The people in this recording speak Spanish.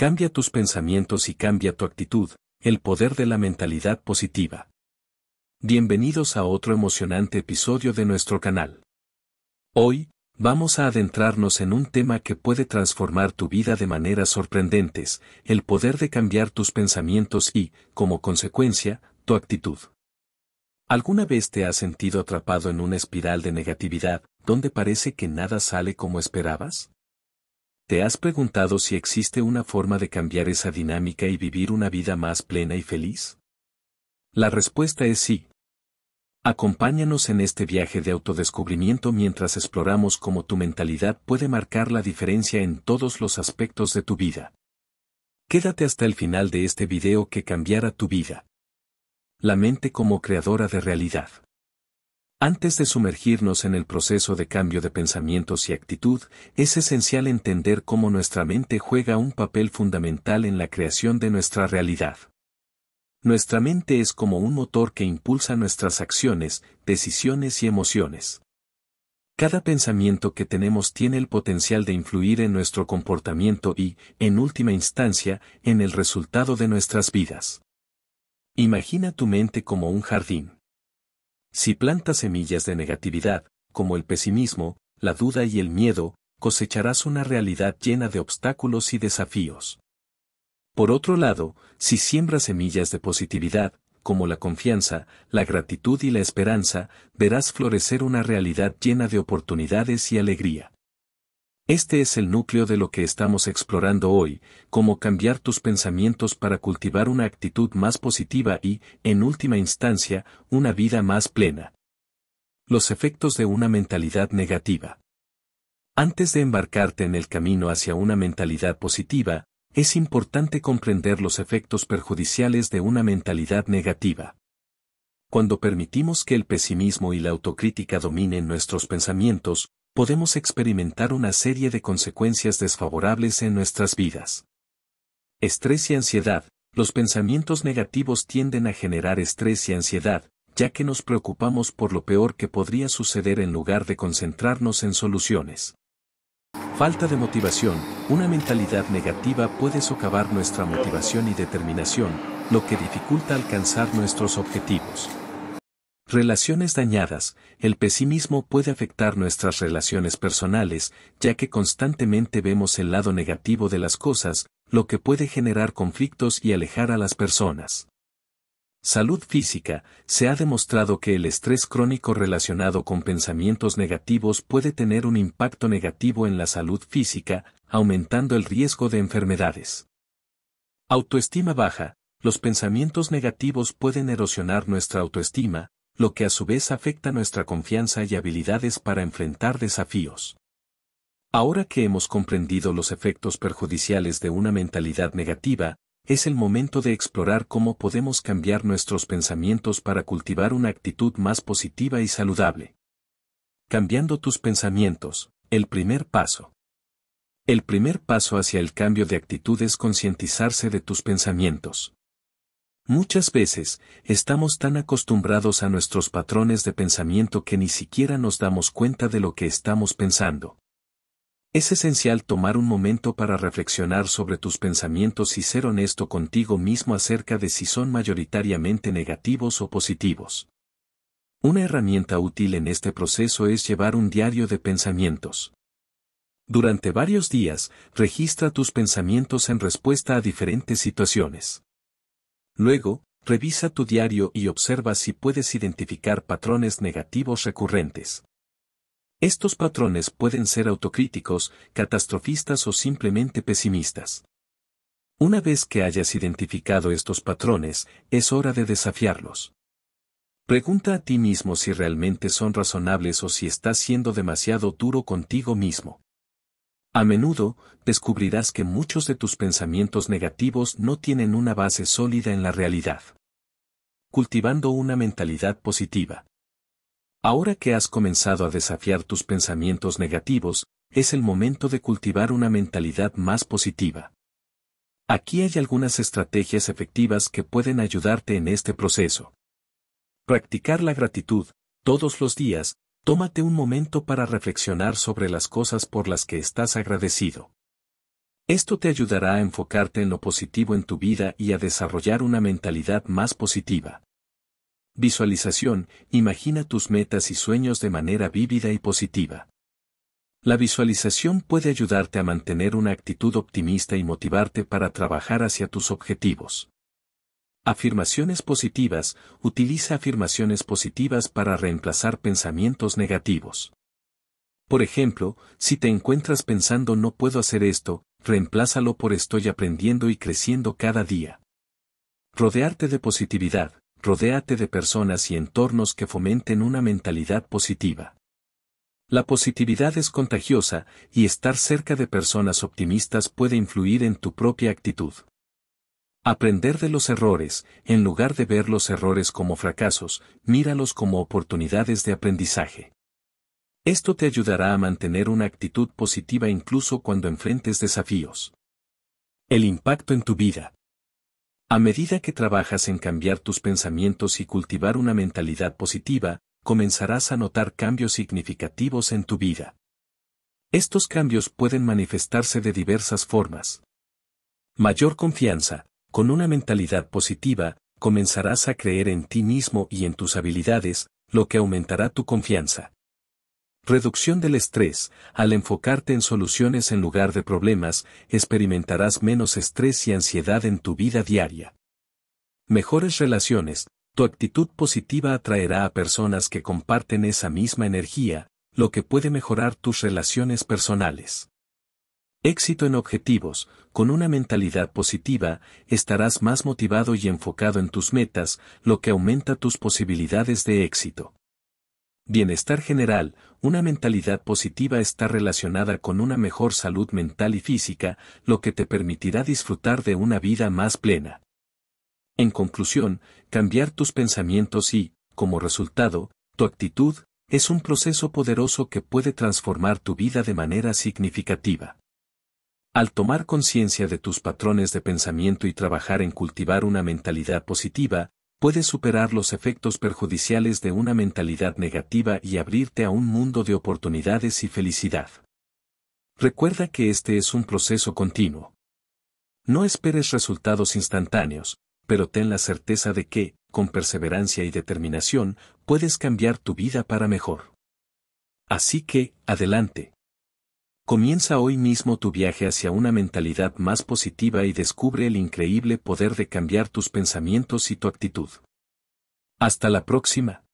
Cambia tus pensamientos y cambia tu actitud, el poder de la mentalidad positiva. Bienvenidos a otro emocionante episodio de nuestro canal. Hoy, vamos a adentrarnos en un tema que puede transformar tu vida de maneras sorprendentes, el poder de cambiar tus pensamientos y, como consecuencia, tu actitud. ¿Alguna vez te has sentido atrapado en una espiral de negatividad, donde parece que nada sale como esperabas? ¿Te has preguntado si existe una forma de cambiar esa dinámica y vivir una vida más plena y feliz? La respuesta es sí. Acompáñanos en este viaje de autodescubrimiento mientras exploramos cómo tu mentalidad puede marcar la diferencia en todos los aspectos de tu vida. Quédate hasta el final de este video que cambiará tu vida. La mente como creadora de realidad. Antes de sumergirnos en el proceso de cambio de pensamientos y actitud, es esencial entender cómo nuestra mente juega un papel fundamental en la creación de nuestra realidad. Nuestra mente es como un motor que impulsa nuestras acciones, decisiones y emociones. Cada pensamiento que tenemos tiene el potencial de influir en nuestro comportamiento y, en última instancia, en el resultado de nuestras vidas. Imagina tu mente como un jardín. Si plantas semillas de negatividad, como el pesimismo, la duda y el miedo, cosecharás una realidad llena de obstáculos y desafíos. Por otro lado, si siembras semillas de positividad, como la confianza, la gratitud y la esperanza, verás florecer una realidad llena de oportunidades y alegría. Este es el núcleo de lo que estamos explorando hoy, cómo cambiar tus pensamientos para cultivar una actitud más positiva y, en última instancia, una vida más plena. Los efectos de una mentalidad negativa. Antes de embarcarte en el camino hacia una mentalidad positiva, es importante comprender los efectos perjudiciales de una mentalidad negativa. Cuando permitimos que el pesimismo y la autocrítica dominen nuestros pensamientos, podemos experimentar una serie de consecuencias desfavorables en nuestras vidas. Estrés y ansiedad. Los pensamientos negativos tienden a generar estrés y ansiedad, ya que nos preocupamos por lo peor que podría suceder en lugar de concentrarnos en soluciones. Falta de motivación. Una mentalidad negativa puede socavar nuestra motivación y determinación, lo que dificulta alcanzar nuestros objetivos. Relaciones dañadas. El pesimismo puede afectar nuestras relaciones personales, ya que constantemente vemos el lado negativo de las cosas, lo que puede generar conflictos y alejar a las personas. Salud física. Se ha demostrado que el estrés crónico relacionado con pensamientos negativos puede tener un impacto negativo en la salud física, aumentando el riesgo de enfermedades. Autoestima baja. Los pensamientos negativos pueden erosionar nuestra autoestima, lo que a su vez afecta nuestra confianza y habilidades para enfrentar desafíos. Ahora que hemos comprendido los efectos perjudiciales de una mentalidad negativa, es el momento de explorar cómo podemos cambiar nuestros pensamientos para cultivar una actitud más positiva y saludable. Cambiando tus pensamientos, el primer paso. El primer paso hacia el cambio de actitud es concientizarse de tus pensamientos. Muchas veces, estamos tan acostumbrados a nuestros patrones de pensamiento que ni siquiera nos damos cuenta de lo que estamos pensando. Es esencial tomar un momento para reflexionar sobre tus pensamientos y ser honesto contigo mismo acerca de si son mayoritariamente negativos o positivos. Una herramienta útil en este proceso es llevar un diario de pensamientos. Durante varios días, registra tus pensamientos en respuesta a diferentes situaciones. Luego, revisa tu diario y observa si puedes identificar patrones negativos recurrentes. Estos patrones pueden ser autocríticos, catastrofistas o simplemente pesimistas. Una vez que hayas identificado estos patrones, es hora de desafiarlos. Pregunta a ti mismo si realmente son razonables o si estás siendo demasiado duro contigo mismo. A menudo, descubrirás que muchos de tus pensamientos negativos no tienen una base sólida en la realidad. Cultivando una mentalidad positiva. Ahora que has comenzado a desafiar tus pensamientos negativos, es el momento de cultivar una mentalidad más positiva. Aquí hay algunas estrategias efectivas que pueden ayudarte en este proceso. Practicar la gratitud, todos los días, Tómate un momento para reflexionar sobre las cosas por las que estás agradecido. Esto te ayudará a enfocarte en lo positivo en tu vida y a desarrollar una mentalidad más positiva. Visualización, imagina tus metas y sueños de manera vívida y positiva. La visualización puede ayudarte a mantener una actitud optimista y motivarte para trabajar hacia tus objetivos. Afirmaciones positivas. Utiliza afirmaciones positivas para reemplazar pensamientos negativos. Por ejemplo, si te encuentras pensando no puedo hacer esto, reemplázalo por estoy aprendiendo y creciendo cada día. Rodearte de positividad. Rodéate de personas y entornos que fomenten una mentalidad positiva. La positividad es contagiosa y estar cerca de personas optimistas puede influir en tu propia actitud. Aprender de los errores, en lugar de ver los errores como fracasos, míralos como oportunidades de aprendizaje. Esto te ayudará a mantener una actitud positiva incluso cuando enfrentes desafíos. El impacto en tu vida. A medida que trabajas en cambiar tus pensamientos y cultivar una mentalidad positiva, comenzarás a notar cambios significativos en tu vida. Estos cambios pueden manifestarse de diversas formas. Mayor confianza, con una mentalidad positiva, comenzarás a creer en ti mismo y en tus habilidades, lo que aumentará tu confianza. Reducción del estrés. Al enfocarte en soluciones en lugar de problemas, experimentarás menos estrés y ansiedad en tu vida diaria. Mejores relaciones. Tu actitud positiva atraerá a personas que comparten esa misma energía, lo que puede mejorar tus relaciones personales. Éxito en objetivos, con una mentalidad positiva, estarás más motivado y enfocado en tus metas, lo que aumenta tus posibilidades de éxito. Bienestar general, una mentalidad positiva está relacionada con una mejor salud mental y física, lo que te permitirá disfrutar de una vida más plena. En conclusión, cambiar tus pensamientos y, como resultado, tu actitud, es un proceso poderoso que puede transformar tu vida de manera significativa. Al tomar conciencia de tus patrones de pensamiento y trabajar en cultivar una mentalidad positiva, puedes superar los efectos perjudiciales de una mentalidad negativa y abrirte a un mundo de oportunidades y felicidad. Recuerda que este es un proceso continuo. No esperes resultados instantáneos, pero ten la certeza de que, con perseverancia y determinación, puedes cambiar tu vida para mejor. Así que, adelante. Comienza hoy mismo tu viaje hacia una mentalidad más positiva y descubre el increíble poder de cambiar tus pensamientos y tu actitud. Hasta la próxima.